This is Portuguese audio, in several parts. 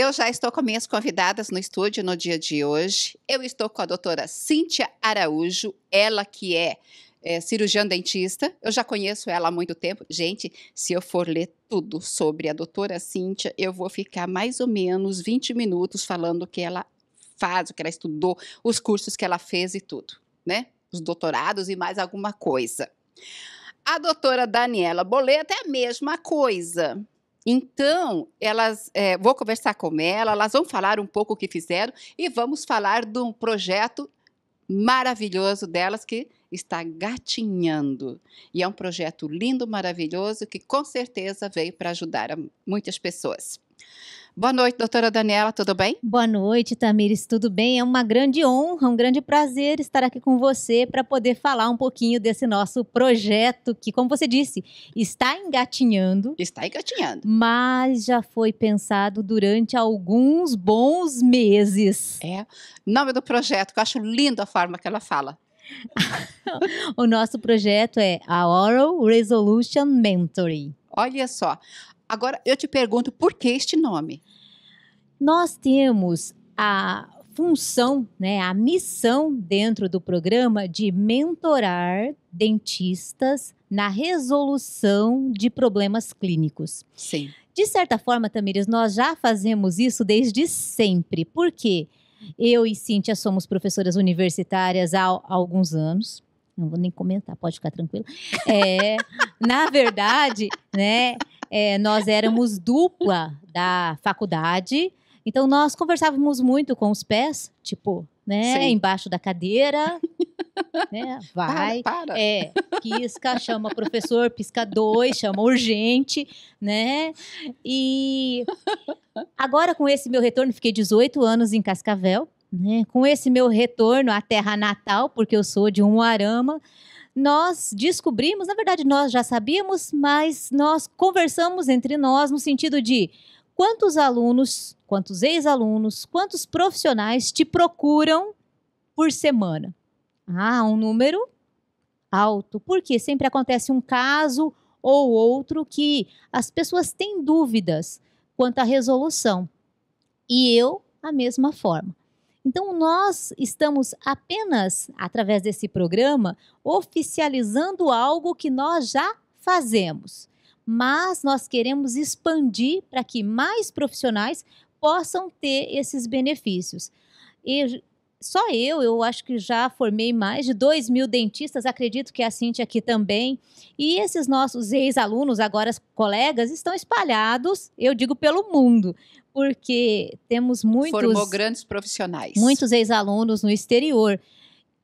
Eu já estou com minhas convidadas no estúdio no dia de hoje. Eu estou com a doutora Cíntia Araújo, ela que é, é cirurgiã dentista. Eu já conheço ela há muito tempo. Gente, se eu for ler tudo sobre a doutora Cíntia, eu vou ficar mais ou menos 20 minutos falando o que ela faz, o que ela estudou, os cursos que ela fez e tudo, né? Os doutorados e mais alguma coisa. A doutora Daniela Boleta é a mesma coisa. Então, elas é, vou conversar com ela, elas vão falar um pouco o que fizeram e vamos falar de um projeto maravilhoso delas que está gatinhando. E é um projeto lindo, maravilhoso, que com certeza veio para ajudar muitas pessoas. Boa noite, doutora Daniela, tudo bem? Boa noite, Tamires, tudo bem? É uma grande honra, um grande prazer estar aqui com você para poder falar um pouquinho desse nosso projeto que, como você disse, está engatinhando. Está engatinhando. Mas já foi pensado durante alguns bons meses. É. Nome do projeto, que eu acho lindo a forma que ela fala. o nosso projeto é a Oral Resolution Mentoring. Olha só, Agora, eu te pergunto, por que este nome? Nós temos a função, né, a missão dentro do programa de mentorar dentistas na resolução de problemas clínicos. Sim. De certa forma, Tamires, nós já fazemos isso desde sempre. Por quê? Eu e Cíntia somos professoras universitárias há, há alguns anos. Não vou nem comentar, pode ficar tranquilo. É, na verdade, né? É, nós éramos dupla da faculdade, então nós conversávamos muito com os pés, tipo, né, Sim. embaixo da cadeira, né, vai, para, para. é, pisca, chama professor, pisca dois, chama urgente, né, e agora com esse meu retorno, fiquei 18 anos em Cascavel, né, com esse meu retorno à terra natal, porque eu sou de um Arama nós descobrimos, na verdade nós já sabíamos, mas nós conversamos entre nós no sentido de quantos alunos, quantos ex-alunos, quantos profissionais te procuram por semana. Ah, um número alto, porque sempre acontece um caso ou outro que as pessoas têm dúvidas quanto à resolução. E eu, a mesma forma. Então, nós estamos apenas, através desse programa, oficializando algo que nós já fazemos, mas nós queremos expandir para que mais profissionais possam ter esses benefícios. E só eu, eu acho que já formei mais de 2 mil dentistas, acredito que a Cintia aqui também. E esses nossos ex-alunos, agora colegas, estão espalhados, eu digo, pelo mundo porque temos muitos. Formou grandes profissionais. Muitos ex-alunos no exterior.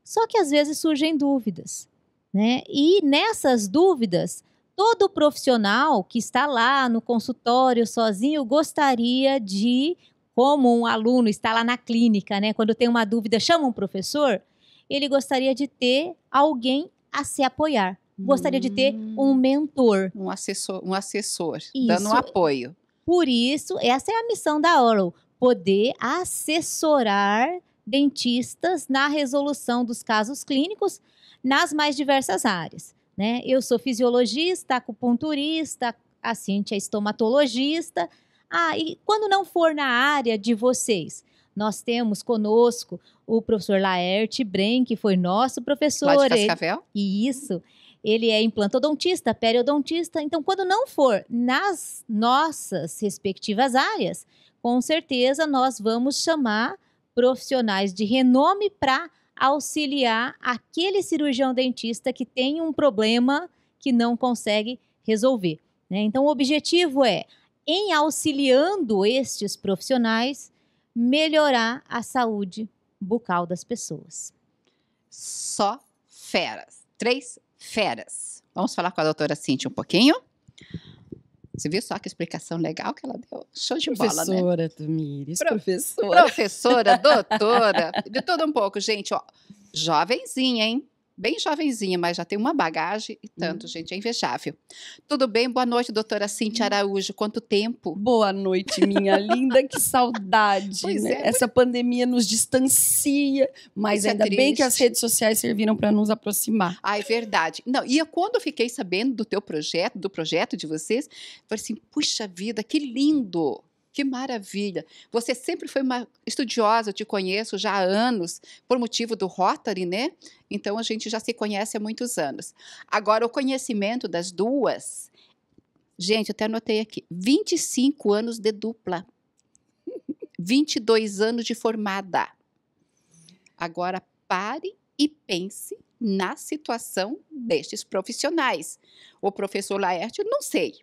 Só que às vezes surgem dúvidas, né? E nessas dúvidas, todo profissional que está lá no consultório sozinho gostaria de, como um aluno está lá na clínica, né? Quando tem uma dúvida, chama um professor, ele gostaria de ter alguém a se apoiar. Gostaria hum, de ter um hum. mentor. Um assessor, um assessor Isso. dando um apoio. Por isso, essa é a missão da Oral, poder assessorar dentistas na resolução dos casos clínicos nas mais diversas áreas. Né? Eu sou fisiologista, acupunturista, a Cintia é estomatologista. Ah, e quando não for na área de vocês, nós temos conosco o professor Laerte Bren, que foi nosso professor. Lá de Cascavel? Ele, isso ele é implantodontista, periodontista. Então, quando não for nas nossas respectivas áreas, com certeza nós vamos chamar profissionais de renome para auxiliar aquele cirurgião dentista que tem um problema que não consegue resolver. Né? Então, o objetivo é, em auxiliando estes profissionais, melhorar a saúde bucal das pessoas. Só feras. Três feras. Vamos falar com a doutora Cintia um pouquinho? Você viu só que explicação legal que ela deu? Show de professora, bola, né? Professora, Tamires, Pro professora. Professora, doutora, de tudo um pouco, gente. Ó, jovenzinha, hein? bem jovenzinha, mas já tem uma bagagem e tanto, hum. gente, é invejável. Tudo bem? Boa noite, doutora Cintia hum. Araújo. Quanto tempo? Boa noite, minha linda, que saudade. Pois né? é, Essa por... pandemia nos distancia, mas Isso é, ainda é bem que as redes sociais serviram para nos aproximar. Ah, é verdade. Não, e eu, quando eu fiquei sabendo do teu projeto, do projeto de vocês, falei assim: puxa vida, que lindo! Que maravilha! Você sempre foi uma estudiosa, eu te conheço já há anos, por motivo do Rotary, né? Então a gente já se conhece há muitos anos. Agora, o conhecimento das duas, gente, até anotei aqui: 25 anos de dupla, 22 anos de formada. Agora, pare e pense na situação destes profissionais. O professor Laerte, não sei,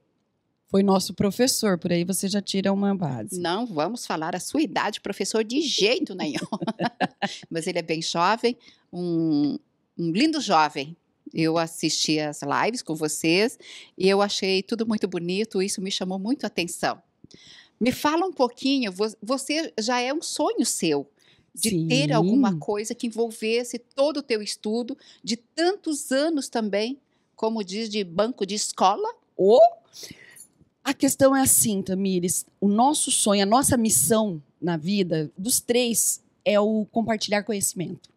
foi nosso professor, por aí você já tira uma base. Não vamos falar a sua idade, professor, de jeito nenhum. Mas ele é bem jovem, um, um lindo jovem. Eu assisti as lives com vocês e eu achei tudo muito bonito, isso me chamou muito a atenção. Me fala um pouquinho, você já é um sonho seu de Sim. ter alguma coisa que envolvesse todo o teu estudo de tantos anos também, como diz de banco de escola? Ou oh! A questão é assim, Tamires. O nosso sonho, a nossa missão na vida, dos três, é o compartilhar conhecimento.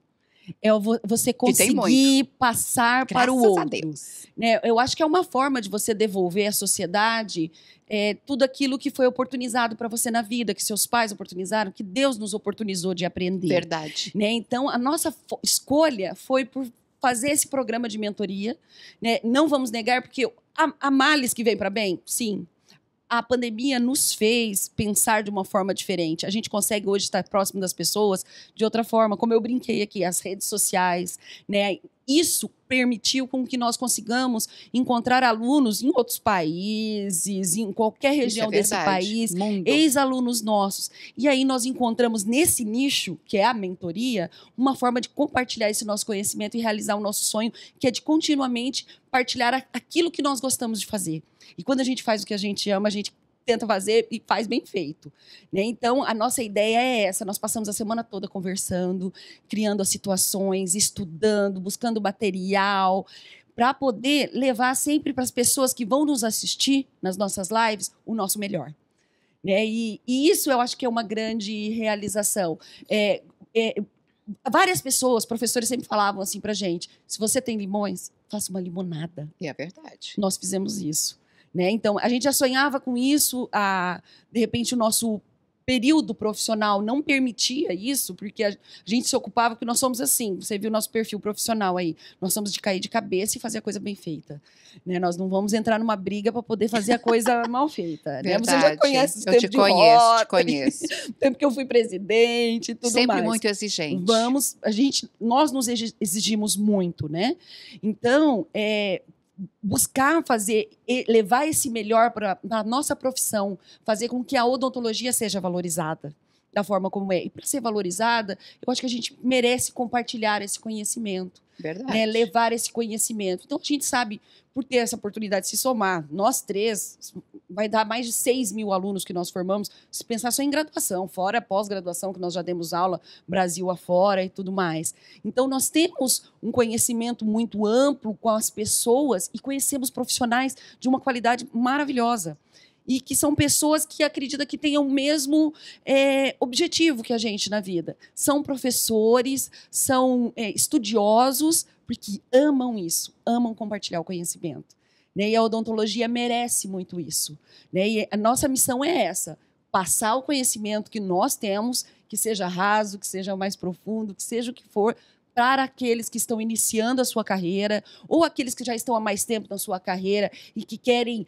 É você conseguir passar Graças para o outro. A Deus. Né? Eu acho que é uma forma de você devolver à sociedade é, tudo aquilo que foi oportunizado para você na vida, que seus pais oportunizaram, que Deus nos oportunizou de aprender. Verdade. Né? Então, a nossa escolha foi por fazer esse programa de mentoria. Né? Não vamos negar, porque há, há males que vêm para bem? Sim a pandemia nos fez pensar de uma forma diferente. A gente consegue hoje estar próximo das pessoas de outra forma, como eu brinquei aqui, as redes sociais, né? isso permitiu com que nós consigamos encontrar alunos em outros países, em qualquer é região é desse país, ex-alunos nossos. E aí nós encontramos nesse nicho, que é a mentoria, uma forma de compartilhar esse nosso conhecimento e realizar o nosso sonho, que é de continuamente partilhar aquilo que nós gostamos de fazer. E quando a gente faz o que a gente ama, a gente tenta fazer e faz bem feito. Né? Então, a nossa ideia é essa. Nós passamos a semana toda conversando, criando as situações, estudando, buscando material, para poder levar sempre para as pessoas que vão nos assistir nas nossas lives o nosso melhor. Né? E, e isso eu acho que é uma grande realização. É, é, várias pessoas, professores sempre falavam assim para gente: se você tem limões, faça uma limonada. E é verdade. Nós fizemos isso. Né? Então, a gente já sonhava com isso, a, de repente o nosso período profissional não permitia isso, porque a gente se ocupava que nós somos assim. Você viu nosso perfil profissional aí. Nós somos de cair de cabeça e fazer a coisa bem feita. Né? Nós não vamos entrar numa briga para poder fazer a coisa mal feita. Né? Você já conhece o tempo te de conheço, Rotary, te conheço. tempo que eu fui presidente e tudo Sempre mais. Sempre muito exigente. Vamos, a gente, nós nos exigimos muito, né? Então, é, buscar fazer, levar esse melhor para a nossa profissão, fazer com que a odontologia seja valorizada da forma como é. E para ser valorizada, eu acho que a gente merece compartilhar esse conhecimento. Né, Verdade. Né? Levar esse conhecimento. Então, a gente sabe, por ter essa oportunidade de se somar, nós três, vai dar mais de 6 mil alunos que nós formamos, se pensar só em graduação, fora pós-graduação, que nós já demos aula Brasil afora e tudo mais. Então, nós temos um conhecimento muito amplo com as pessoas e conhecemos profissionais de uma qualidade maravilhosa e que são pessoas que acreditam que têm o mesmo é, objetivo que a gente na vida. São professores, são é, estudiosos, porque amam isso, amam compartilhar o conhecimento. Né? E a odontologia merece muito isso. Né? E a nossa missão é essa: passar o conhecimento que nós temos, que seja raso, que seja mais profundo, que seja o que for, para aqueles que estão iniciando a sua carreira ou aqueles que já estão há mais tempo na sua carreira e que querem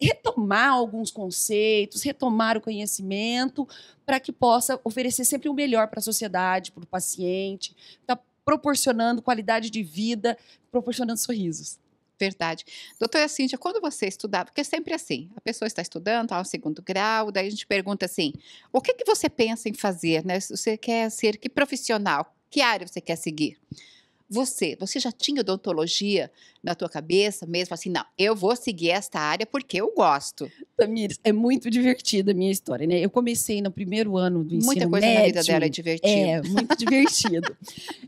retomar alguns conceitos, retomar o conhecimento, para que possa oferecer sempre o melhor para a sociedade, para o paciente, está proporcionando qualidade de vida, proporcionando sorrisos. Verdade. Doutora Cíntia, quando você estudava, porque é sempre assim, a pessoa está estudando, está no segundo grau, daí a gente pergunta assim, o que, que você pensa em fazer, né? Você quer ser que profissional? Que área você quer seguir? você, você já tinha odontologia na tua cabeça mesmo? Assim, não, eu vou seguir esta área porque eu gosto. Tamires, é muito divertida a minha história, né? Eu comecei no primeiro ano do ensino médio. Muita coisa médio, na vida dela é divertida. É, muito divertido.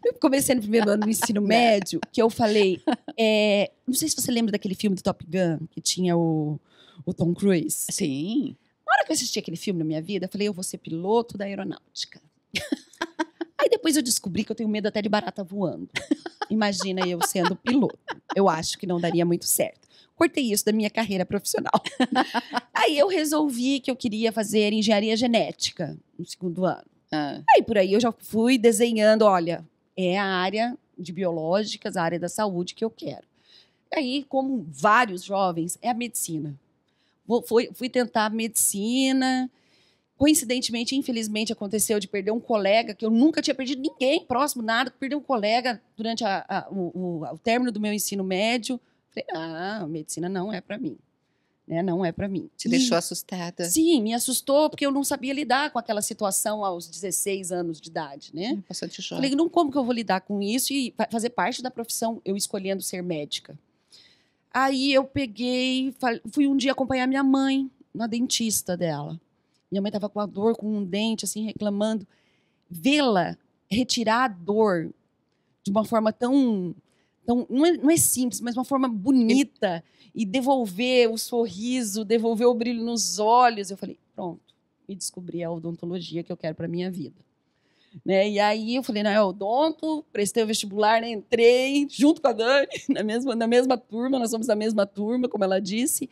eu comecei no primeiro ano do ensino médio, que eu falei... É, não sei se você lembra daquele filme do Top Gun, que tinha o, o Tom Cruise. Sim. Na hora que eu assisti aquele filme na minha vida, eu falei, eu vou ser piloto da aeronáutica. Aí depois eu descobri que eu tenho medo até de barata voando. Imagina eu sendo piloto. Eu acho que não daria muito certo. Cortei isso da minha carreira profissional. Aí eu resolvi que eu queria fazer engenharia genética no segundo ano. Ah. Aí por aí eu já fui desenhando, olha, é a área de biológicas, a área da saúde que eu quero. Aí, como vários jovens, é a medicina. Fui, fui tentar medicina, coincidentemente, infelizmente, aconteceu de perder um colega, que eu nunca tinha perdido ninguém próximo, nada, perder um colega durante a, a, o, o, o, término do meu ensino médio. Falei, ah, medicina não é para mim. Né? Não é para mim. Te e, deixou assustada? Sim, me assustou, porque eu não sabia lidar com aquela situação aos 16 anos de idade. Né? Bastante jovem. Falei, não, como que eu vou lidar com isso e fazer parte da profissão, eu escolhendo ser médica? Aí eu peguei, fui um dia acompanhar minha mãe na dentista dela. Minha mãe estava com a dor, com um dente, assim, reclamando. Vê-la retirar a dor de uma forma tão. tão não, é, não é simples, mas uma forma bonita. E devolver o sorriso, devolver o brilho nos olhos. Eu falei: pronto, me descobri a odontologia que eu quero para minha vida. Né? E aí eu falei, não, é odonto, prestei o vestibular, né? entrei junto com a Dani, na mesma, na mesma turma, nós somos da mesma turma, como ela disse.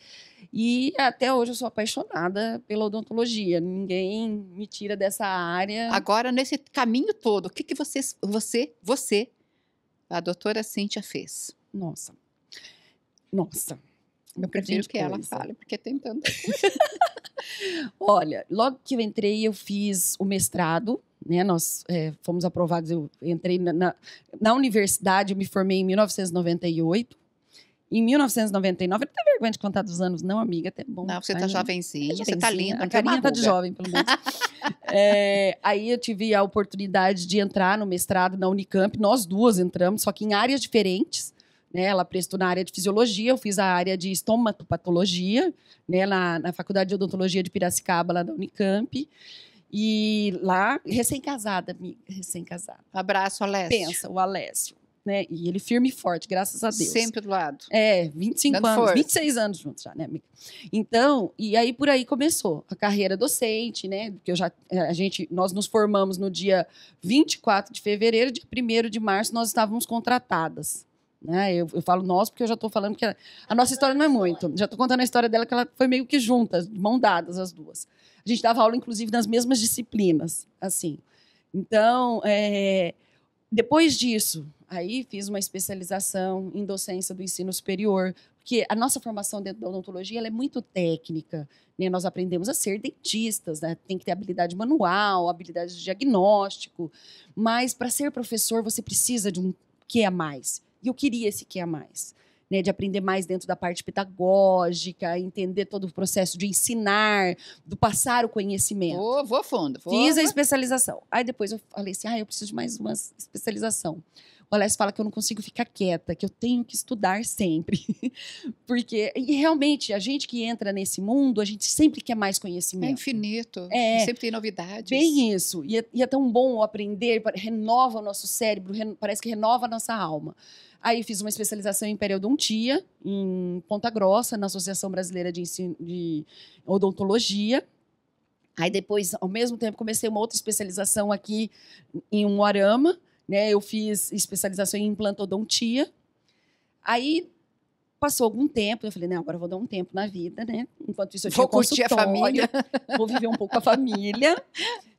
E até hoje eu sou apaixonada pela odontologia. Ninguém me tira dessa área. Agora, nesse caminho todo, o que, que você, você, você, a doutora Cíntia fez? Nossa. Nossa. Eu, prefiro que coisa. ela fale, porque tem tanta coisa. Olha, logo que eu entrei, eu fiz o mestrado. Né, nós é, fomos aprovados, eu entrei na, na, na universidade, eu me formei em 1998 em 1999, não tem vergonha de contar dos anos, não, amiga, até bom. Não, tá é você tá jovenzinha, você tá linda. A carinha tá de jovem, pelo menos. é, aí eu tive a oportunidade de entrar no mestrado na Unicamp, nós duas entramos, só que em áreas diferentes. Né, ela prestou na área de fisiologia, eu fiz a área de estomatopatologia, né, na, na Faculdade de Odontologia de Piracicaba, lá da Unicamp. E lá, recém-casada, amiga, recém-casada. Abraço, Alessio. Pensa, o Alessio né? E ele firme e forte, graças a Deus. Sempre do lado. É, 25 Dando anos, força. 26 anos juntos já, né, amiga? Então, e aí por aí começou a carreira docente, né? Porque eu já eh, a gente nós nos formamos no dia 24 de fevereiro, dia 1 de março nós estávamos contratadas. Né? Eu, eu falo nós porque eu já estou falando que a, a nossa história não é muito. Já estou contando a história dela que ela foi meio que juntas, de mão dadas as duas. A gente dava aula, inclusive, nas mesmas disciplinas, assim. Então, é, depois disso, Aí fiz uma especialização em docência do ensino superior, porque a nossa formação dentro da odontologia é muito técnica. Né? Nós aprendemos a ser dentistas, né? tem que ter habilidade manual, habilidade de diagnóstico. Mas para ser professor, você precisa de um que a mais. E eu queria esse que a mais. Né, de aprender mais dentro da parte pedagógica, entender todo o processo de ensinar, do passar o conhecimento. Vou, vou fundo. Vou, Fiz a especialização. Aí depois eu falei assim, ah, eu preciso de mais uma especialização. O Alessio fala que eu não consigo ficar quieta, que eu tenho que estudar sempre. Porque, e realmente, a gente que entra nesse mundo, a gente sempre quer mais conhecimento. É infinito. É. Sempre tem novidades. Bem isso. E é, e é tão bom aprender, renova o nosso cérebro, parece que renova a nossa alma. Aí fiz uma especialização em periodontia, em Ponta Grossa, na Associação Brasileira de, Ensino, de Odontologia. Aí depois, ao mesmo tempo, comecei uma outra especialização aqui em Umuarama, né? Eu fiz especialização em implantodontia. Aí passou algum tempo, eu falei, não, agora eu vou dar um tempo na vida, né? Enquanto isso eu vou curtir a família, vou viver um pouco a família,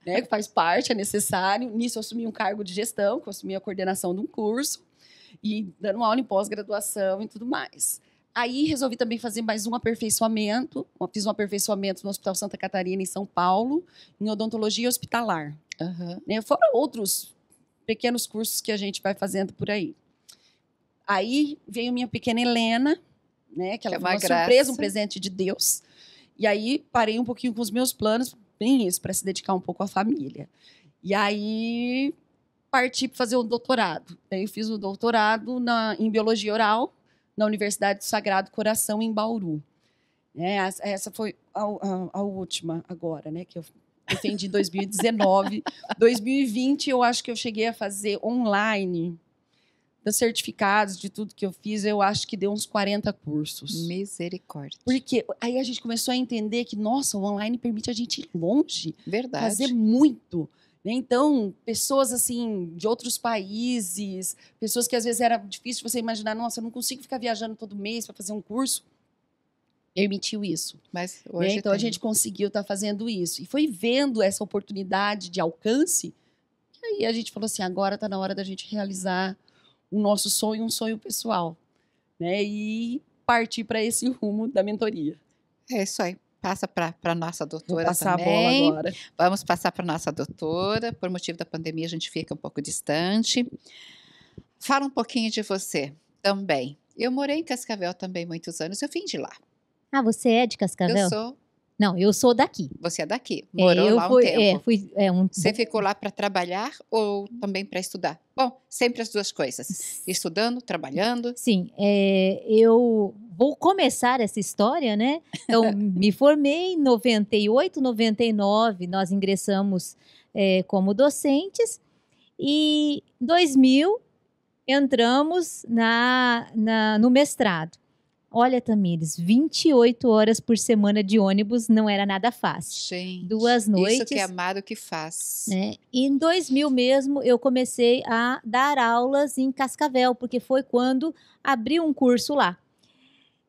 né? Que faz parte, é necessário. Nisso eu assumi um cargo de gestão, que eu assumi a coordenação de um curso e dando aula em pós-graduação e tudo mais. Aí resolvi também fazer mais um aperfeiçoamento. Fiz um aperfeiçoamento no Hospital Santa Catarina, em São Paulo, em odontologia hospitalar. Uhum. Né? Fora outros pequenos cursos que a gente vai fazendo por aí. Aí veio minha pequena Helena, né? Que ela que é uma, surpresa, um presente de Deus. E aí parei um pouquinho com os meus planos, bem isso, para se dedicar um pouco à família. E aí parti para fazer um doutorado. eu fiz o um doutorado na, em biologia oral na Universidade do Sagrado Coração em Bauru. É, essa foi a, a, a última agora, né? Que eu defendi em 2019. 2020, eu acho que eu cheguei a fazer online dos certificados, de tudo que eu fiz, eu acho que deu uns 40 cursos. Misericórdia. Porque aí a gente começou a entender que, nossa, o online permite a gente ir longe. Verdade. Fazer muito. Né? Então, pessoas assim, de outros países, pessoas que às vezes era difícil você imaginar, nossa, eu não consigo ficar viajando todo mês para fazer um curso permitiu isso. Mas né? hoje né? Então tem. a gente conseguiu estar tá fazendo isso. E foi vendo essa oportunidade de alcance que aí a gente falou assim, agora está na hora da gente realizar o nosso sonho, um sonho pessoal, né? E partir para esse rumo da mentoria. É isso aí. Passa para a nossa doutora Vou passar também. a bola agora. Vamos passar para a nossa doutora. Por motivo da pandemia, a gente fica um pouco distante. Fala um pouquinho de você também. Eu morei em Cascavel também muitos anos. Eu vim de lá. Ah, você é de Cascavel? Eu sou. Não, eu sou daqui. Você é daqui. É, Morou eu lá um é, tempo. É, fui, é, um... Você ficou lá para trabalhar ou também para estudar? Bom, sempre as duas coisas. Estudando, trabalhando. Sim, é, eu vou começar essa história, né? Eu me formei em 98, 99, nós ingressamos é, como docentes e 2000 entramos na, na no mestrado. Olha, Tamires, 28 horas por semana de ônibus não era nada fácil. Gente, Duas noites. Isso que é amado que faz. Né? E em 2000 mesmo, eu comecei a dar aulas em Cascavel, porque foi quando abri um curso lá.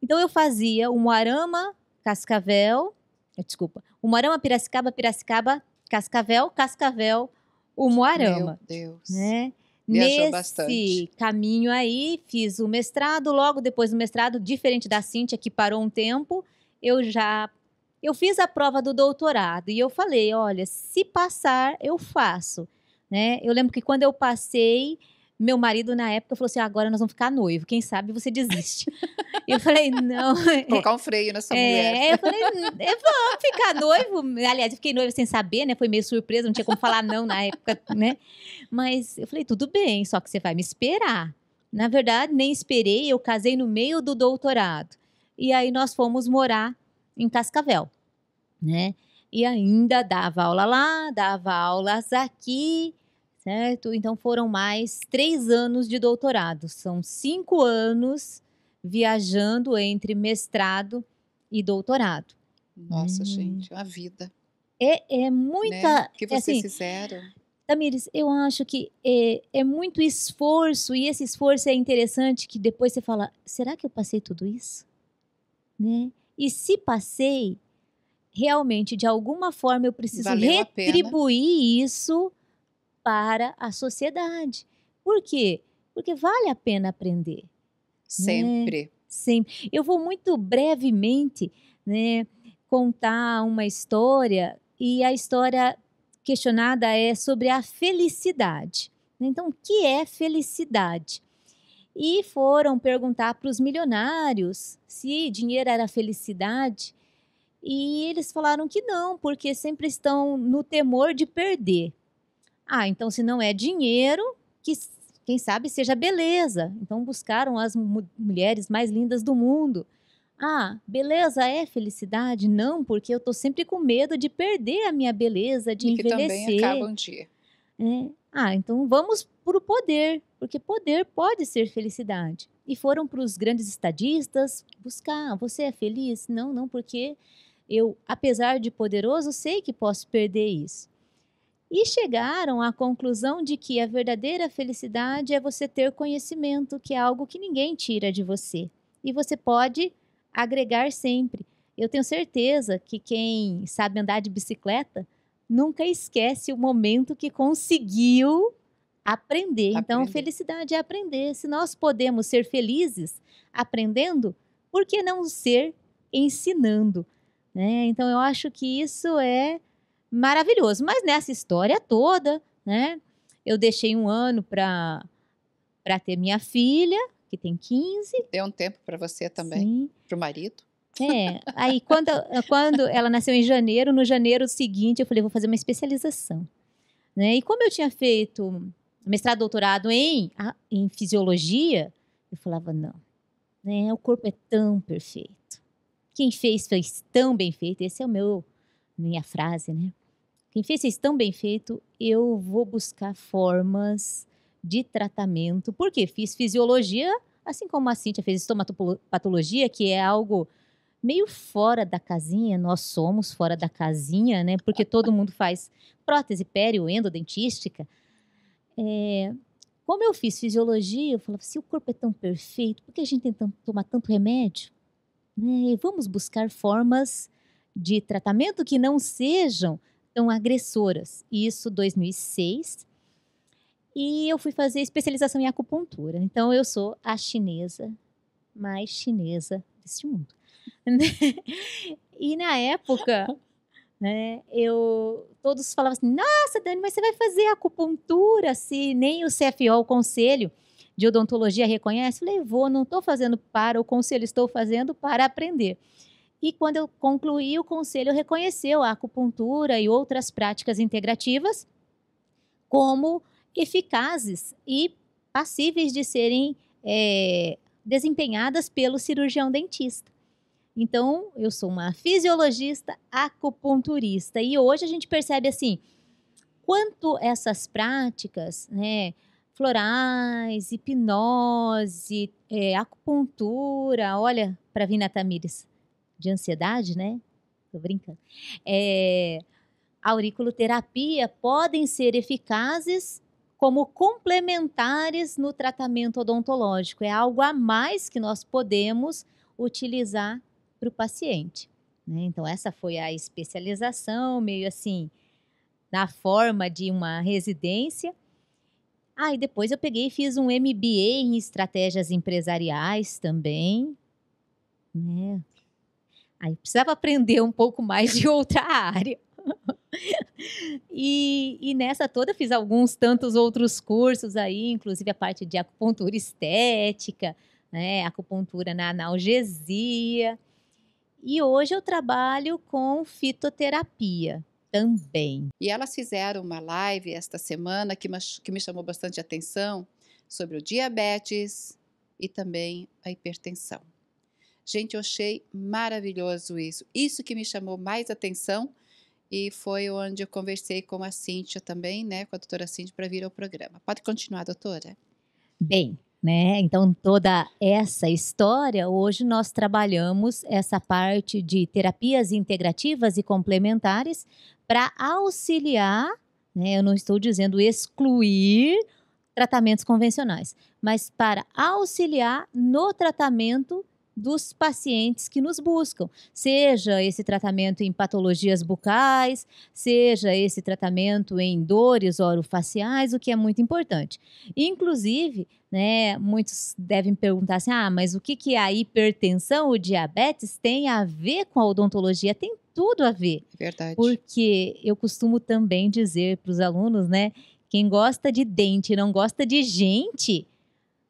Então, eu fazia um Arama Cascavel, eh, desculpa, o Moarama Piracicaba, Piracicaba, Cascavel, Cascavel, o Moarama. Meu Deus. Né? Viajou Nesse caminho aí, fiz o mestrado, logo depois do mestrado, diferente da Cintia, que parou um tempo, eu já eu fiz a prova do doutorado e eu falei, olha, se passar, eu faço. Né? Eu lembro que quando eu passei, meu marido, na época, falou assim: agora nós vamos ficar noivo, quem sabe você desiste. eu falei, não. Colocar um freio nessa é, mulher. Eu falei, vamos ficar noivo. Aliás, eu fiquei noiva sem saber, né? Foi meio surpresa, não tinha como falar não na época, né? Mas eu falei, tudo bem, só que você vai me esperar. Na verdade, nem esperei, eu casei no meio do doutorado. E aí nós fomos morar em Cascavel, né? E ainda dava aula lá, dava aulas aqui, certo? Então foram mais três anos de doutorado, são cinco anos viajando entre mestrado e doutorado. Nossa, hum. gente, a vida. É, é muita. Né? Que é vocês assim, fizeram. Tamires, eu acho que é, é, muito esforço, e esse esforço é interessante que depois você fala: será que eu passei tudo isso? Né? E se passei, realmente, de alguma forma eu preciso Valeu retribuir isso para a sociedade. Por quê? Porque vale a pena aprender. Sempre. Né? Sempre. Eu vou muito brevemente né, contar uma história, e a história questionada é sobre a felicidade. Então, o que é felicidade? E foram perguntar para os milionários se dinheiro era felicidade. E eles falaram que não, porque sempre estão no temor de perder. Ah, então se não é dinheiro, que quem sabe seja beleza. Então buscaram as mu mulheres mais lindas do mundo. Ah, beleza é felicidade? Não, porque eu estou sempre com medo de perder a minha beleza, de e envelhecer. Que também acaba um dia. É. Ah, então vamos para o poder, porque poder pode ser felicidade. E foram para os grandes estadistas buscar. Ah, você é feliz? Não, não, porque eu, apesar de poderoso, sei que posso perder isso e chegaram à conclusão de que a verdadeira felicidade é você ter conhecimento, que é algo que ninguém tira de você. E você pode agregar sempre. Eu tenho certeza que quem sabe andar de bicicleta nunca esquece o momento que conseguiu aprender. Então, aprender. Então, felicidade é aprender. Se nós podemos ser felizes aprendendo, por que não ser ensinando? Né? Então, eu acho que isso é maravilhoso. Mas nessa história toda, né? Eu deixei um ano para para ter minha filha, que tem 15. Deu um tempo para você também, para o marido. É, aí quando, quando ela nasceu em janeiro, no janeiro seguinte eu falei, vou fazer uma especialização. Né? E como eu tinha feito mestrado, doutorado em, em fisiologia, eu falava, não, né? o corpo é tão perfeito. Quem fez, fez tão bem feito. Essa é o meu, minha frase, né? quem fez isso tão bem feito, eu vou buscar formas de tratamento. Porque fiz fisiologia, assim como a Cíntia fez estomatopatologia, que é algo meio fora da casinha, nós somos fora da casinha, né? Porque todo mundo faz prótese péreo, endodentística. É, como eu fiz fisiologia, eu falava, se o corpo é tão perfeito, por que a gente tem que tomar tanto remédio? Né? vamos buscar formas de tratamento que não sejam então agressoras. Isso 2006. E eu fui fazer especialização em acupuntura. Então eu sou a chinesa mais chinesa deste mundo. e na época, né, eu todos falavam assim: "Nossa, Dani, mas você vai fazer acupuntura se nem o CFO, o conselho de odontologia reconhece?" Levou. não estou fazendo para o conselho, estou fazendo para aprender." E quando eu concluí, o conselho reconheceu a acupuntura e outras práticas integrativas como eficazes e passíveis de serem é, desempenhadas pelo cirurgião dentista. Então, eu sou uma fisiologista acupunturista e hoje a gente percebe assim quanto essas práticas, né, florais, hipnose, é, acupuntura, olha para Vina Tamires, de ansiedade, né? Tô brincando. É, auriculoterapia podem ser eficazes como complementares no tratamento odontológico. É algo a mais que nós podemos utilizar para o paciente. Né? Então, essa foi a especialização, meio assim, na forma de uma residência. Aí ah, e depois eu peguei e fiz um MBA em estratégias empresariais também. Né? Aí precisava aprender um pouco mais de outra área. e, e, nessa toda fiz alguns tantos outros cursos aí, inclusive a parte de acupuntura estética, né, acupuntura na analgesia. E hoje eu trabalho com fitoterapia também. E elas fizeram uma live esta semana que, que me chamou bastante atenção sobre o diabetes e também a hipertensão. Gente, eu achei maravilhoso isso. Isso que me chamou mais atenção e foi onde eu conversei com a Cíntia também, né, com a doutora Cíntia, para vir ao programa. Pode continuar, doutora? Bem, né, então toda essa história, hoje nós trabalhamos essa parte de terapias integrativas e complementares para auxiliar, né, eu não estou dizendo excluir tratamentos convencionais, mas para auxiliar no tratamento dos pacientes que nos buscam, seja esse tratamento em patologias bucais, seja esse tratamento em dores orofaciais, o que é muito importante. Inclusive, né, muitos devem perguntar assim: "Ah, mas o que que a hipertensão, o diabetes tem a ver com a odontologia?" Tem tudo a ver. É verdade. Porque eu costumo também dizer para os alunos, né, quem gosta de dente e não gosta de gente,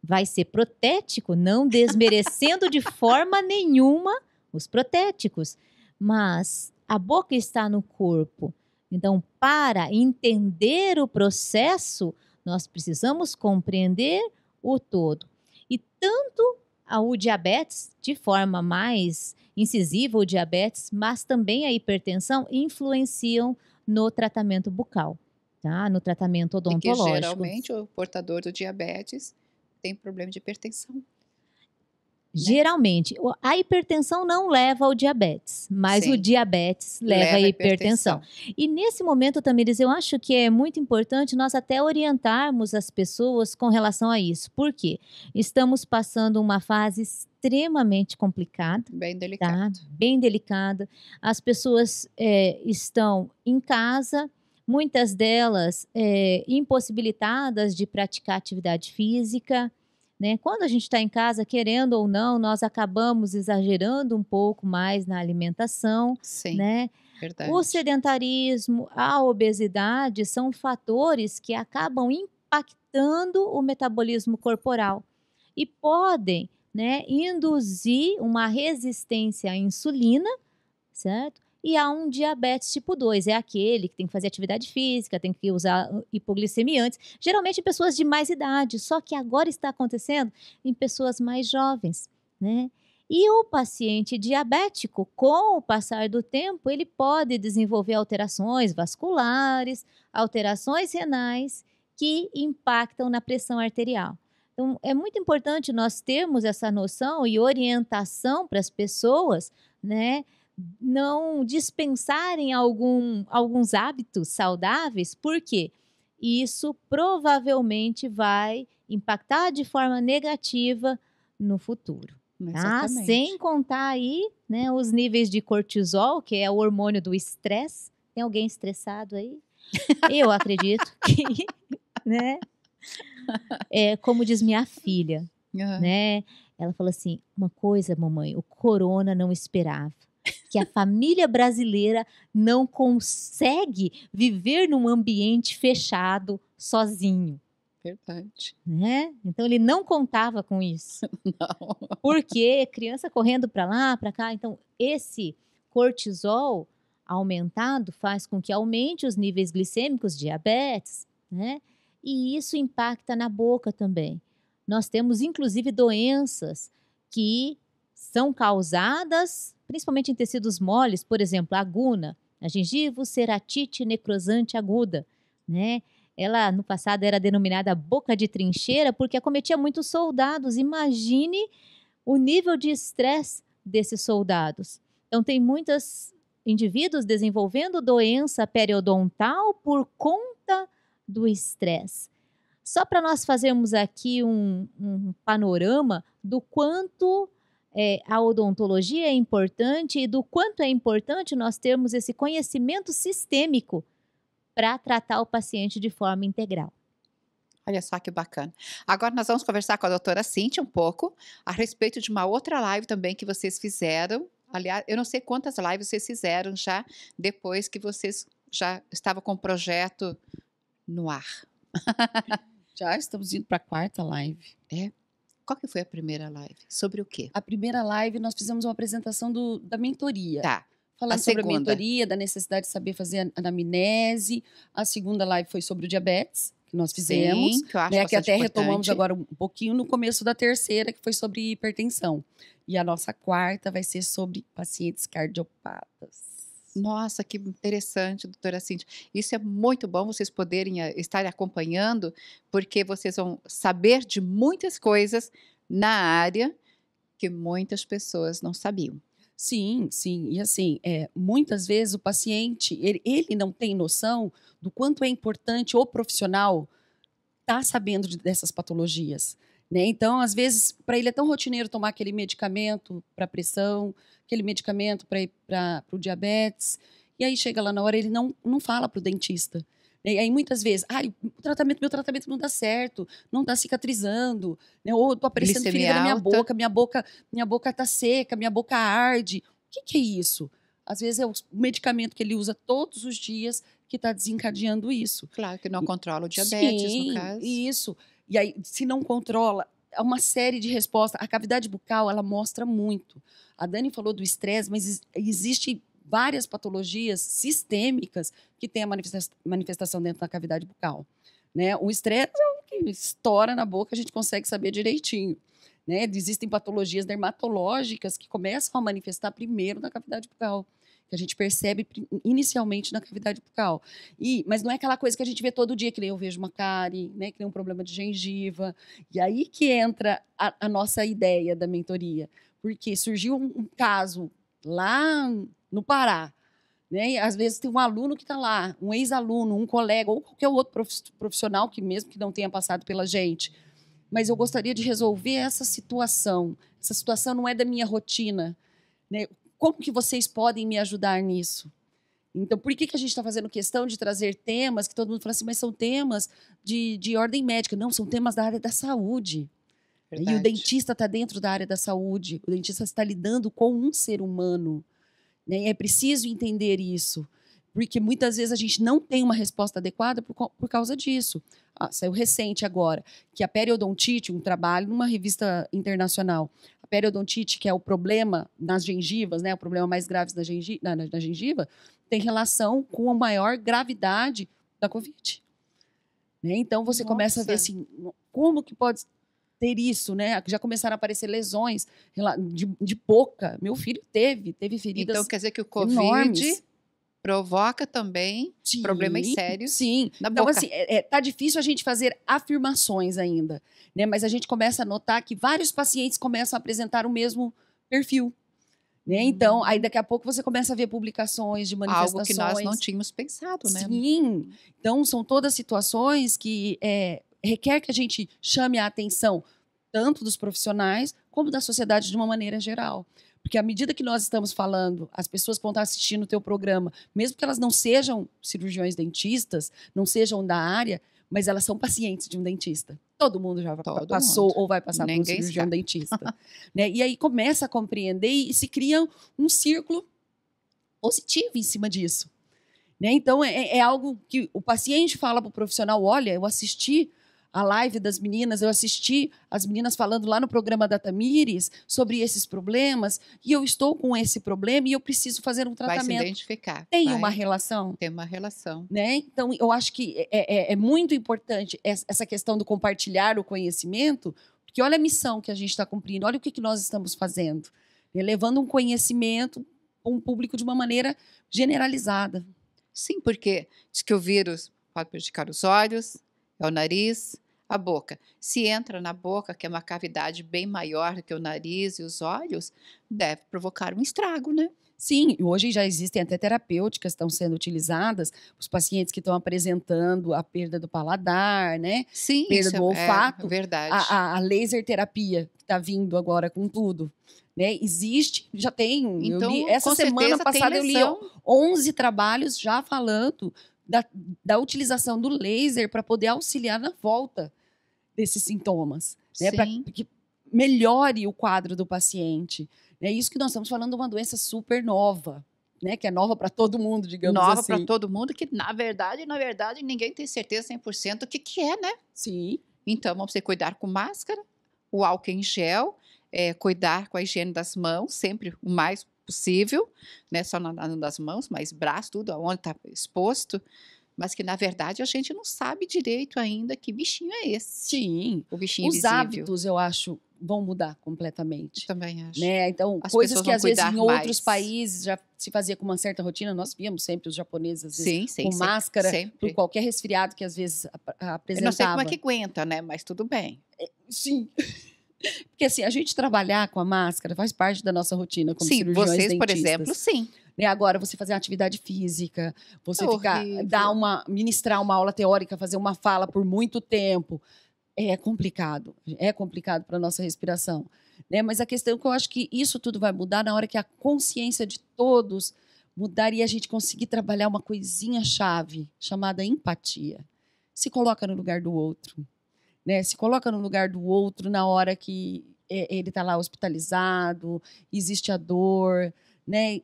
vai ser protético, não desmerecendo de forma nenhuma os protéticos. Mas a boca está no corpo. Então, para entender o processo, nós precisamos compreender o todo. E tanto o diabetes, de forma mais incisiva, o diabetes, mas também a hipertensão, influenciam no tratamento bucal, tá? no tratamento é odontológico. Que geralmente o portador do diabetes tem problema de hipertensão. Né? Geralmente, a hipertensão não leva ao diabetes, mas Sim. o diabetes leva, à hipertensão. hipertensão. E nesse momento, Tamires, eu acho que é muito importante nós até orientarmos as pessoas com relação a isso, porque estamos passando uma fase extremamente complicada. Bem delicada. Tá? Bem delicada. As pessoas é, estão em casa muitas delas é, impossibilitadas de praticar atividade física. Né? Quando a gente está em casa, querendo ou não, nós acabamos exagerando um pouco mais na alimentação. Sim. Né? Verdade. O sedentarismo, a obesidade são fatores que acabam impactando o metabolismo corporal e podem né, induzir uma resistência à insulina, certo? e há um diabetes tipo 2, é aquele que tem que fazer atividade física, tem que usar uh, hipoglicemiantes, geralmente em pessoas de mais idade, só que agora está acontecendo em pessoas mais jovens, né? E o paciente diabético, com o passar do tempo, ele pode desenvolver alterações vasculares, alterações renais que impactam na pressão arterial. Então, é muito importante nós termos essa noção e orientação para as pessoas, né? não dispensarem algum, alguns hábitos saudáveis, porque isso provavelmente vai impactar de forma negativa no futuro. Tá? Sem contar aí né, os níveis de cortisol, que é o hormônio do estresse. Tem alguém estressado aí? Eu acredito que, né? É, como diz minha filha, uhum. né? Ela falou assim: uma coisa, mamãe, o corona não esperava que a família brasileira não consegue viver num ambiente fechado sozinho. Verdade. Né? Então ele não contava com isso. Não. Porque criança correndo para lá, para cá. Então esse cortisol aumentado faz com que aumente os níveis glicêmicos, diabetes, né? E isso impacta na boca também. Nós temos inclusive doenças que são causadas principalmente em tecidos moles, por exemplo, a aguna, a gengivo ceratite necrosante aguda, né? Ela no passado era denominada boca de trincheira porque acometia muitos soldados. Imagine o nível de estresse desses soldados. Então tem muitos indivíduos desenvolvendo doença periodontal por conta do estresse. Só para nós fazermos aqui um, um panorama do quanto é, a odontologia é importante e do quanto é importante nós termos esse conhecimento sistêmico para tratar o paciente de forma integral. Olha só que bacana. Agora nós vamos conversar com a doutora Cintia um pouco a respeito de uma outra live também que vocês fizeram. Aliás, eu não sei quantas lives vocês fizeram já depois que vocês já estavam com o projeto no ar. já estamos indo para a quarta live. É. Qual que foi a primeira live? Sobre o quê? A primeira live nós fizemos uma apresentação do, da mentoria. Tá. Falando a sobre segunda. a mentoria, da necessidade de saber fazer anamnese. A segunda live foi sobre o diabetes, que nós fizemos. Sim, que eu acho né, que até importante. retomamos agora um pouquinho no começo da terceira, que foi sobre hipertensão. E a nossa quarta vai ser sobre pacientes cardiopatas. Nossa, que interessante, doutora Cíntia. Isso é muito bom vocês poderem eh, estar acompanhando, porque vocês vão saber de muitas coisas na área que muitas pessoas não sabiam. Sim, sim. E assim, é, muitas vezes o paciente, ele, ele não tem noção do quanto é importante o profissional estar tá sabendo de, dessas patologias. Né? Então, às vezes, para ele é tão rotineiro tomar aquele medicamento para pressão, aquele medicamento para o diabetes, e aí chega lá na hora ele não, não fala para o dentista. Né? E aí muitas vezes, ah, o tratamento, meu tratamento não dá certo, não está cicatrizando, né? ou estou aparecendo Glicemia ferida na minha boca, minha boca minha boca está seca, minha boca arde. O que, que é isso? Às vezes é o medicamento que ele usa todos os dias que está desencadeando isso. Claro, que não controla o diabetes, Sim, no caso. Isso. E aí, se não controla, é uma série de respostas. A cavidade bucal, ela mostra muito. A Dani falou do estresse, mas existe várias patologias sistêmicas que têm a manifestação dentro da cavidade bucal. Né? O estresse é o que estoura na boca, a gente consegue saber direitinho. Né? Existem patologias dermatológicas que começam a manifestar primeiro na cavidade bucal que a gente percebe inicialmente na cavidade bucal. E, mas não é aquela coisa que a gente vê todo dia, que nem eu vejo uma cárie, né, que nem um problema de gengiva. E aí que entra a, a nossa ideia da mentoria. Porque surgiu um, um caso lá no Pará, né? E às vezes tem um aluno que está lá, um ex-aluno, um colega ou qualquer outro profissional que mesmo que não tenha passado pela gente. Mas eu gostaria de resolver essa situação. Essa situação não é da minha rotina. Né? como que vocês podem me ajudar nisso? Então, por que, que a gente está fazendo questão de trazer temas que todo mundo fala assim, mas são temas de, de ordem médica? Não, são temas da área da saúde. Verdade. E o dentista está dentro da área da saúde, o dentista está lidando com um ser humano. Né? E é preciso entender isso, porque muitas vezes a gente não tem uma resposta adequada por, por causa disso. Ah, saiu recente agora, que a periodontite, um trabalho numa revista internacional, periodontite, que é o problema nas gengivas, né, o problema mais grave da gengi, na, na, na gengiva, tem relação com a maior gravidade da COVID. Né? Então você Nossa. começa a ver assim, como que pode ter isso, né? Já começaram a aparecer lesões de, de boca. Meu filho teve, teve feridas. Então quer dizer que o Covid enormes provoca também sim, problemas sérios. Sim. Na então, boca. assim, é, é, tá difícil a gente fazer afirmações ainda, né? Mas a gente começa a notar que vários pacientes começam a apresentar o mesmo perfil. Né? Hum. Então, aí daqui a pouco você começa a ver publicações de manifestações. Algo que nós não tínhamos pensado, né? Sim. Então, são todas situações que é, requer que a gente chame a atenção tanto dos profissionais como da sociedade de uma maneira geral. Porque à medida que nós estamos falando, as pessoas vão estar assistindo o teu programa, mesmo que elas não sejam cirurgiões dentistas, não sejam da área, mas elas são pacientes de um dentista. Todo mundo já Todo passou mundo. ou vai passar por um cirurgião está. dentista. né? E aí começa a compreender e se cria um círculo positivo em cima disso. Né? Então, é, é, é algo que o paciente fala para o profissional: olha, eu assisti a live das meninas, eu assisti as meninas falando lá no programa da Tamires sobre esses problemas, e eu estou com esse problema e eu preciso fazer um tratamento. Vai se identificar. Tem vai. uma relação? Tem uma relação. Né? Então, eu acho que é, é, é, é muito importante essa questão do compartilhar o conhecimento, porque olha a missão que a gente está cumprindo, olha o que, que nós estamos fazendo. É levando um conhecimento para um público de uma maneira generalizada. Sim, porque diz que o vírus pode prejudicar os olhos, é o nariz, a boca. Se entra na boca, que é uma cavidade bem maior do que o nariz e os olhos, deve provocar um estrago, né? Sim, hoje já existem até terapêuticas que estão sendo utilizadas os pacientes que estão apresentando a perda do paladar, né? Sim, perda do é, é olfato. É verdade. A, a, laser terapia que está vindo agora com tudo. Né? Existe, já tem. Então, li, essa semana passada eu li 11 trabalhos já falando da, da utilização do laser para poder auxiliar na volta desses sintomas, né? para que melhore o quadro do paciente. Né? É isso que nós estamos falando de uma doença super nova. Né, que é nova para todo mundo, digamos nova assim. Nova para todo mundo, que na verdade, na verdade, ninguém tem certeza 100% do que, que é, né? Sim. Então, vamos ter cuidar com máscara, o álcool em gel, é, cuidar com a higiene das mãos, sempre o mais possível, né? só nadando das mãos, mas braço, tudo, aonde está exposto mas que na verdade a gente não sabe direito ainda que bichinho é esse. Sim. O bichinho Os invisível. hábitos, eu acho, vão mudar completamente. Eu também acho. Né? Então, As coisas que às vezes em outros países já se fazia com uma certa rotina, nós víamos sempre os japoneses sim, sim, com sim, máscara sempre. por qualquer resfriado que às vezes apresentava. Eu não sei como é que aguenta, né? Mas tudo bem. É, sim. Porque assim, a gente trabalhar com a máscara faz parte da nossa rotina como sim, cirurgiões vocês, dentistas. por exemplo, sim. Né, agora você fazer atividade física, você é ficar, dar uma, ministrar uma aula teórica, fazer uma fala por muito tempo, é complicado. É complicado para nossa respiração, né? Mas a questão é que eu acho que isso tudo vai mudar na hora que a consciência de todos mudar e a gente conseguir trabalhar uma coisinha chave chamada empatia. Se coloca no lugar do outro né? Se coloca no lugar do outro na hora que é, ele está lá hospitalizado, existe a dor, né?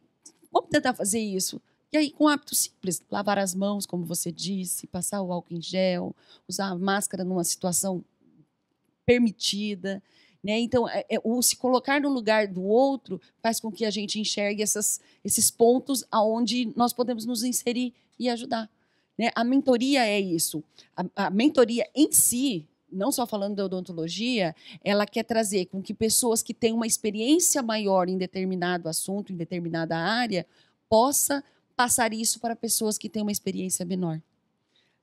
Vamos tentar fazer isso. E aí, com hábitos simples, lavar as mãos, como você disse, passar o álcool em gel, usar a máscara numa situação permitida. Né? Então, é, é, o se colocar no lugar do outro faz com que a gente enxergue essas, esses pontos aonde nós podemos nos inserir e ajudar. Né? A mentoria é isso. A, a mentoria em si não só falando da odontologia, ela quer trazer com que pessoas que têm uma experiência maior em determinado assunto, em determinada área, possa passar isso para pessoas que têm uma experiência menor.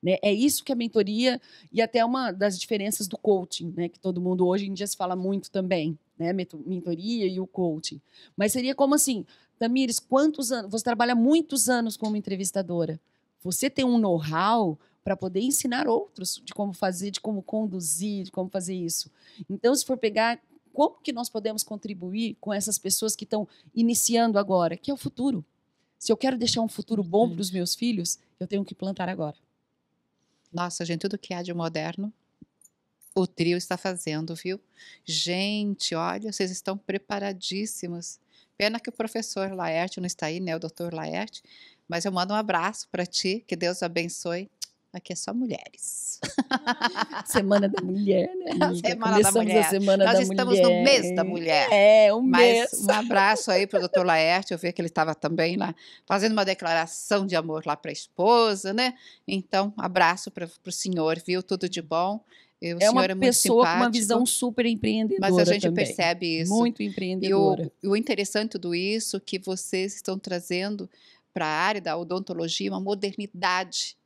Né? É isso que a mentoria e até uma das diferenças do coaching, né? que todo mundo hoje em dia se fala muito também, né? mentoria e o coaching. Mas seria como assim, Tamires, quantos anos? Você trabalha muitos anos como entrevistadora. Você tem um know-how para poder ensinar outros de como fazer, de como conduzir, de como fazer isso. Então, se for pegar como que nós podemos contribuir com essas pessoas que estão iniciando agora, que é o futuro. Se eu quero deixar um futuro bom uhum. para os meus filhos, eu tenho que plantar agora. Nossa, gente, tudo que há de moderno o trio está fazendo, viu? Gente, olha, vocês estão preparadíssimos. Pena que o professor Laerte não está aí, né? O doutor Laerte. Mas eu mando um abraço para ti, que Deus abençoe. Aqui é só mulheres. semana da mulher, né? Semana Começamos da mulher. A semana Nós da estamos mulher. no mês da mulher. É, um Mas mês. Um abraço aí para o doutor Laerte. Eu vi que ele estava também lá fazendo uma declaração de amor lá para a esposa, né? Então, abraço para o senhor, viu? Tudo de bom. Eu, é uma é pessoa com uma visão super empreendedora. Mas a gente também. percebe isso. Muito empreendedora. E o, o interessante tudo isso é que vocês estão trazendo para a área da odontologia uma modernidade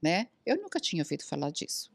né? Eu nunca tinha ouvido falar disso.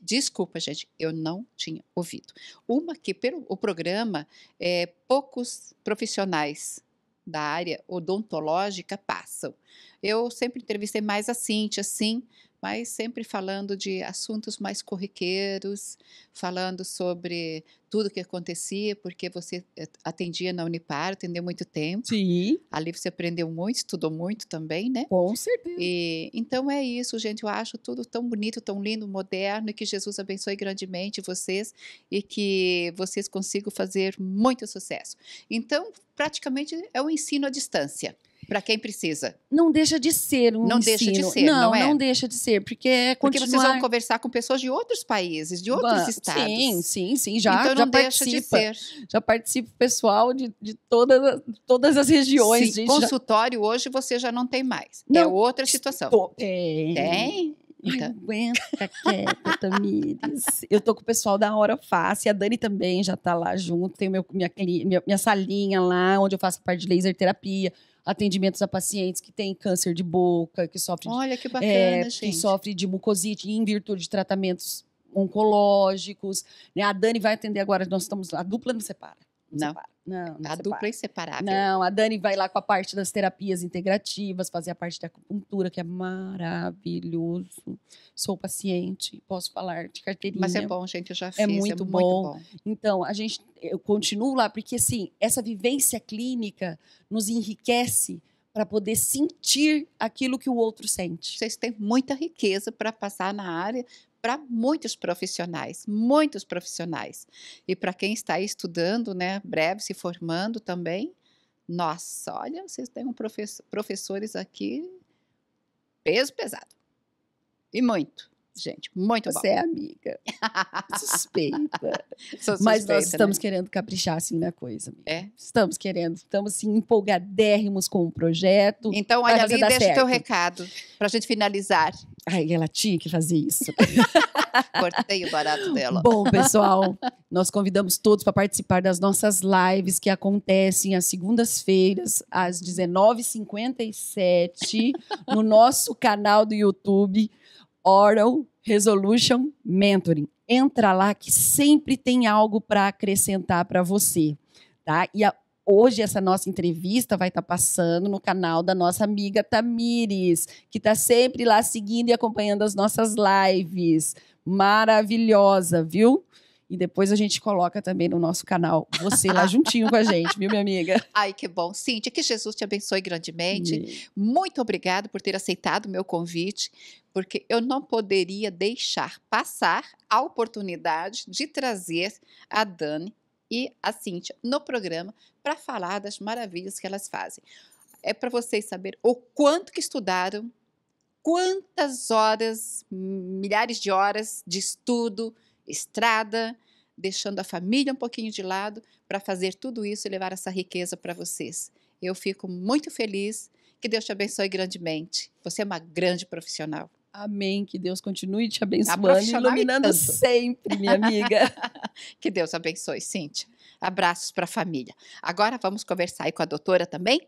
Desculpa, gente, eu não tinha ouvido. Uma que, pelo o programa, é, poucos profissionais da área odontológica passam. Eu sempre entrevistei mais a Cintia, assim, mas sempre falando de assuntos mais corriqueiros, falando sobre tudo que acontecia, porque você eh, atendia na Unipar, atendeu muito tempo. Sim. Ali você aprendeu muito, estudou muito também, né? Com certeza. E, então é isso, gente. Eu acho tudo tão bonito, tão lindo, moderno, e que Jesus abençoe grandemente vocês e que vocês consigam fazer muito sucesso. Então, praticamente é o um ensino à distância para quem precisa. Não deixa de ser um não ensino. deixa de ser, não, não, é? não deixa de ser, porque é continuar... Porque vocês vão conversar com pessoas de outros países, de outros bah, estados. Sim, sim, sim, já, então, já participa. Já participa pessoal de, de toda, todas as regiões. Sim, consultório já... hoje você já não tem mais. É não, é outra situação. Tem. Tem? Então. Ai, aguenta, quieta, Tamires. Eu tô com o pessoal da Hora Fácil, a Dani também já tá lá junto, tem meu, minha, minha, minha salinha lá, onde eu faço parte de laser terapia atendimentos a pacientes que têm câncer de boca, que sofrem Olha, que é, bacana, é, gente. que sofre de mucosite em virtude de tratamentos oncológicos. Né? A Dani vai atender agora, nós estamos a dupla não separa. Não. Não, não a separa. dupla é inseparável. Não, a Dani vai lá com a parte das terapias integrativas, fazer a parte da acupuntura, que é maravilhoso. Sou paciente, posso falar de carteirinha. Mas é bom, gente, eu já é fiz. É muito, é bom. muito bom. Então, a gente, eu continuo lá, porque assim, essa vivência clínica nos enriquece para poder sentir aquilo que o outro sente. Vocês têm muita riqueza para passar na área, para muitos profissionais, muitos profissionais. E para quem está aí estudando, né, breve se formando também, nossa, olha, vocês têm um professor, professores aqui peso pesado. E muito gente. Muito Você bom. Você é amiga. Suspeita. suspeita. Mas nós né? estamos né? querendo caprichar assim na coisa. Amiga. É? Estamos querendo. Estamos assim, empolgadérrimos com o projeto. Então, olha ali, deixa o teu recado para a gente finalizar. Ai, ela tinha que fazer isso. Cortei o barato dela. Bom, pessoal, nós convidamos todos para participar das nossas lives que acontecem às segundas-feiras, às 19h57, no nosso canal do YouTube, Oral Resolution Mentoring. Entra lá que sempre tem algo para acrescentar para você, tá? E a, hoje essa nossa entrevista vai estar tá passando no canal da nossa amiga Tamires, que está sempre lá seguindo e acompanhando as nossas lives. Maravilhosa, viu? E depois a gente coloca também no nosso canal você lá juntinho com a gente, viu, minha amiga? Ai, que bom. Cíntia, que Jesus te abençoe grandemente. Muito obrigado por ter aceitado o meu convite, porque eu não poderia deixar passar a oportunidade de trazer a Dani e a Cíntia no programa para falar das maravilhas que elas fazem. É para vocês saber o quanto que estudaram, quantas horas, milhares de horas de estudo, estrada, deixando a família um pouquinho de lado para fazer tudo isso e levar essa riqueza para vocês. Eu fico muito feliz. Que Deus te abençoe grandemente. Você é uma grande profissional. Amém. Que Deus continue te tá abençoando e iluminando sempre, minha amiga. que Deus abençoe, Cíntia. Abraços para a família. Agora vamos conversar aí com a doutora também.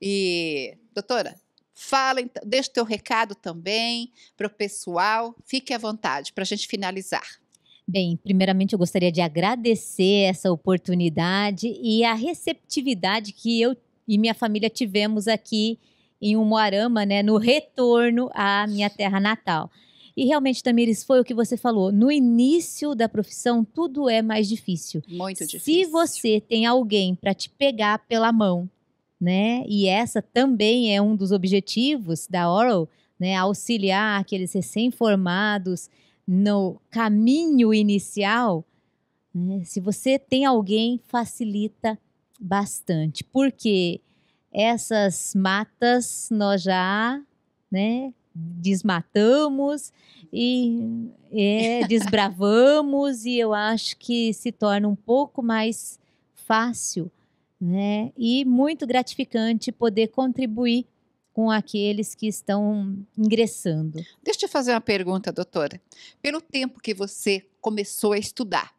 E, doutora, fala, então, deixa o teu recado também para o pessoal. Fique à vontade para a gente finalizar. Bem, primeiramente eu gostaria de agradecer essa oportunidade e a receptividade que eu e minha família tivemos aqui em Umuarama, né, no retorno à minha terra natal. E realmente, Tamires, foi o que você falou. No início da profissão, tudo é mais difícil. Muito difícil. Se você tem alguém para te pegar pela mão, né? E essa também é um dos objetivos da Oral, né? Auxiliar aqueles recém-formados no caminho inicial, né, se você tem alguém, facilita bastante, porque essas matas nós já né, desmatamos e é, desbravamos e eu acho que se torna um pouco mais fácil né, e muito gratificante poder contribuir com aqueles que estão ingressando. Deixa eu fazer uma pergunta, doutora. Pelo tempo que você começou a estudar,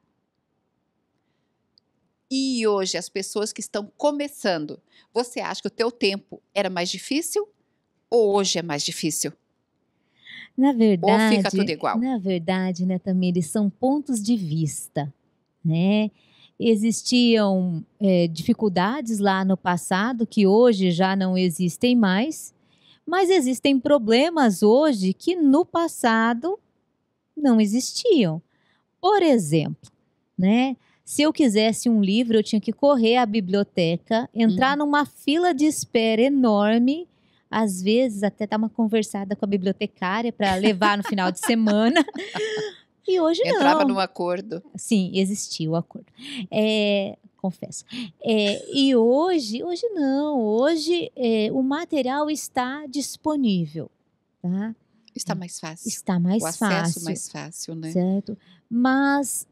e hoje as pessoas que estão começando, você acha que o teu tempo era mais difícil ou hoje é mais difícil? Na verdade, ou fica tudo igual? Na verdade, né, também eles são pontos de vista, né? existiam é, dificuldades lá no passado que hoje já não existem mais, mas existem problemas hoje que no passado não existiam. Por exemplo, né? Se eu quisesse um livro, eu tinha que correr à biblioteca, entrar uhum. numa fila de espera enorme, às vezes até dar uma conversada com a bibliotecária para levar no final de semana. E hoje Entrava não. Entrava num acordo. Sim, existia o acordo. É, confesso. É, e hoje, hoje não. Hoje é, o material está disponível. Tá? Está mais fácil. Está mais o fácil. O acesso mais fácil, né? Certo. Mas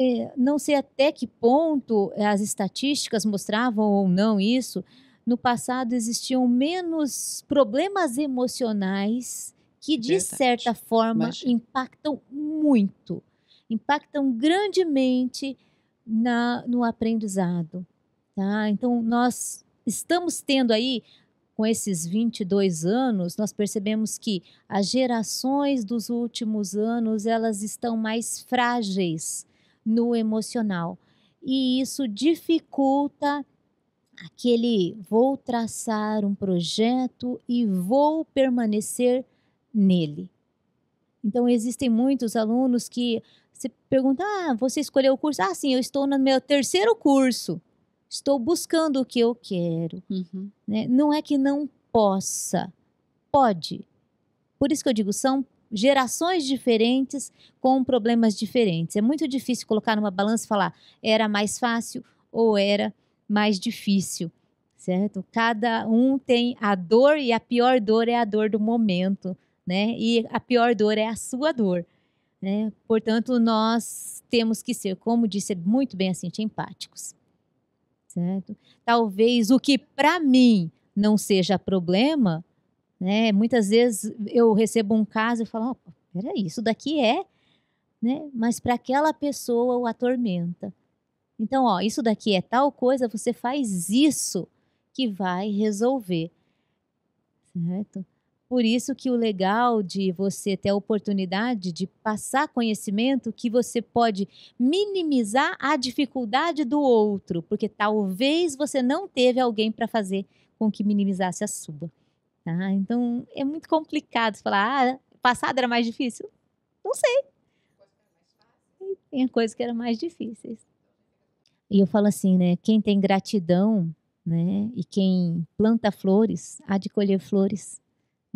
é, não sei até que ponto as estatísticas mostravam ou não isso. No passado existiam menos problemas emocionais que, de Verdade. certa forma, Imagina. impactam muito, impactam grandemente na, no aprendizado. Tá? Então, nós estamos tendo aí, com esses 22 anos, nós percebemos que as gerações dos últimos anos, elas estão mais frágeis no emocional. E isso dificulta aquele vou traçar um projeto e vou permanecer nele. Então, existem muitos alunos que se perguntam: ah, você escolheu o curso? Ah, sim, eu estou no meu terceiro curso. Estou buscando o que eu quero. Uhum. Né? Não é que não possa, pode. Por isso que eu digo: são gerações diferentes com problemas diferentes. É muito difícil colocar numa balança e falar era mais fácil ou era mais difícil, certo? Cada um tem a dor e a pior dor é a dor do momento né? E a pior dor é a sua dor, né? Portanto, nós temos que ser, como disse muito bem a Cintia, empáticos, certo? Talvez o que para mim não seja problema, né? Muitas vezes eu recebo um caso e falo, oh, peraí, isso daqui é, né? Mas para aquela pessoa o atormenta. Então, ó, isso daqui é tal coisa, você faz isso que vai resolver, certo? Por isso que o legal de você ter a oportunidade de passar conhecimento que você pode minimizar a dificuldade do outro, porque talvez você não teve alguém para fazer com que minimizasse a sua. Tá? Então é muito complicado falar, ah, passado era mais difícil. Não sei. Tem coisas que eram mais difíceis. E eu falo assim, né? Quem tem gratidão, né? E quem planta flores, há de colher flores.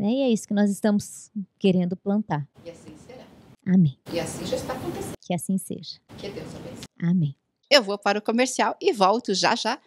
Né? E é isso que nós estamos querendo plantar. E assim será. Amém. E assim já está acontecendo. Que assim seja. Que Deus abençoe. Amém. Eu vou para o comercial e volto já já